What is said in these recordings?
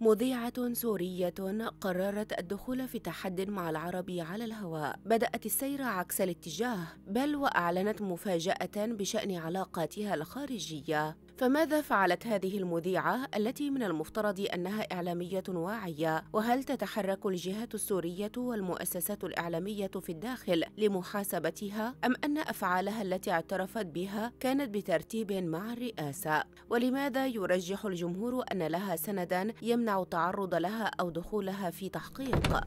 مذيعة سورية قررت الدخول في تحد مع العربي على الهواء بدأت السير عكس الاتجاه بل وأعلنت مفاجأة بشأن علاقاتها الخارجية فماذا فعلت هذه المذيعة التي من المفترض أنها إعلامية واعية؟ وهل تتحرك الجهات السورية والمؤسسات الإعلامية في الداخل لمحاسبتها؟ أم أن أفعالها التي اعترفت بها كانت بترتيب مع الرئاسة؟ ولماذا يرجح الجمهور أن لها سندا يمنع التعرض لها أو دخولها في تحقيق؟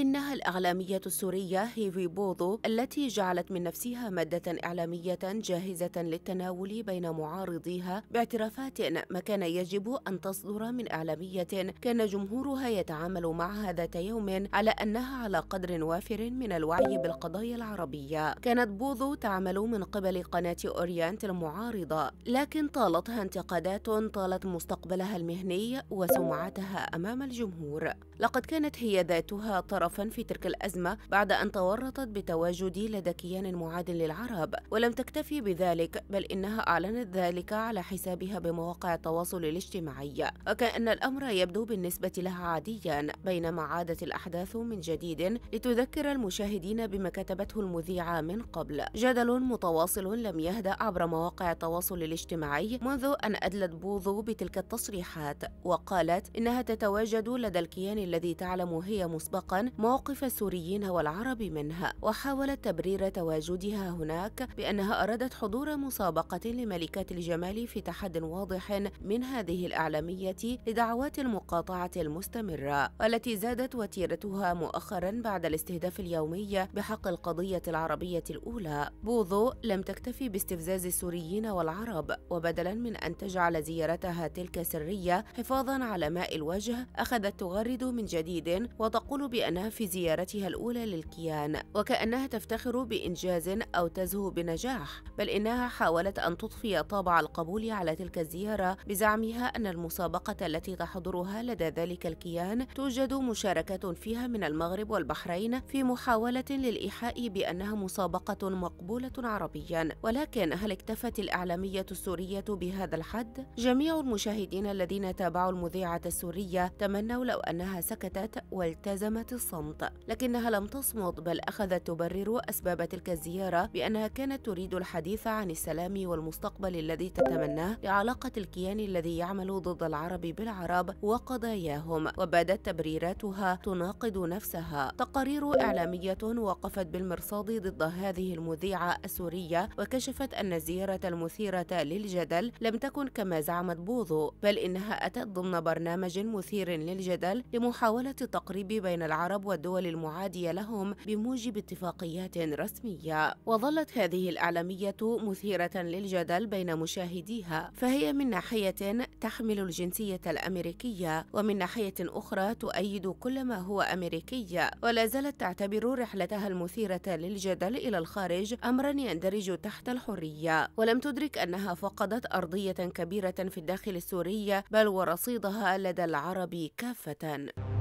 إنها الإعلامية السورية هيفي بوضو التي جعلت من نفسها مادة إعلامية جاهزة للتناول بين معارضيها باعترافات ما كان يجب أن تصدر من إعلامية كان جمهورها يتعامل معها ذات يوم على أنها على قدر وافر من الوعي بالقضايا العربية كانت بوضو تعمل من قبل قناة أوريانت المعارضة لكن طالتها انتقادات طالت مستقبلها المهني وسمعتها أمام الجمهور لقد كانت هي ذاتها طرف ضعفا في تلك الأزمة بعد أن تورطت بتواجد لدى كيان معاد للعرب ولم تكتفي بذلك بل إنها أعلنت ذلك على حسابها بمواقع التواصل الاجتماعي وكأن الأمر يبدو بالنسبة لها عاديا بينما عادت الأحداث من جديد لتذكر المشاهدين بما كتبته المذيعة من قبل جدل متواصل لم يهدأ عبر مواقع التواصل الاجتماعي منذ أن أدلت بوظو بتلك التصريحات وقالت إنها تتواجد لدى الكيان الذي تعلم هي مسبقا موقف السوريين والعرب منها وحاولت تبرير تواجدها هناك بأنها أرادت حضور مسابقة لملكات الجمال في تحد واضح من هذه الإعلامية لدعوات المقاطعة المستمرة والتي زادت وتيرتها مؤخرا بعد الاستهداف اليومي بحق القضية العربية الأولى بوظو لم تكتفي باستفزاز السوريين والعرب وبدلا من أن تجعل زيارتها تلك سرية حفاظا على ماء الوجه أخذت تغرد من جديد وتقول بأنها في زيارتها الأولى للكيان وكأنها تفتخر بإنجاز أو تزهو بنجاح بل إنها حاولت أن تضفي طابع القبول على تلك الزيارة بزعمها أن المسابقة التي تحضرها لدى ذلك الكيان توجد مشاركات فيها من المغرب والبحرين في محاولة للإيحاء بأنها مسابقة مقبولة عربيا ولكن هل اكتفت الإعلامية السورية بهذا الحد؟ جميع المشاهدين الذين تابعوا المذيعة السورية تمنوا لو أنها سكتت والتزمت الصمت الصمت لكنها لم تصمت بل أخذت تبرر أسباب تلك الزيارة بأنها كانت تريد الحديث عن السلام والمستقبل الذي تتمناه لعلاقة الكيان الذي يعمل ضد العرب بالعرب وقضاياهم وبدت تبريراتها تناقض نفسها تقارير إعلامية وقفت بالمرصاد ضد هذه المذيعة السورية وكشفت أن الزيارة المثيرة للجدل لم تكن كما زعمت بوظو بل إنها أتت ضمن برنامج مثير للجدل لمحاولة التقريب بين العرب والدول المعادية لهم بموجب اتفاقيات رسمية وظلت هذه الإعلامية مثيرة للجدل بين مشاهديها فهي من ناحية تحمل الجنسية الأمريكية ومن ناحية أخرى تؤيد كل ما هو أمريكي ولا زالت تعتبر رحلتها المثيرة للجدل إلى الخارج أمرا يندرج تحت الحرية ولم تدرك أنها فقدت أرضية كبيرة في الداخل السوري بل ورصيدها لدى العرب كافة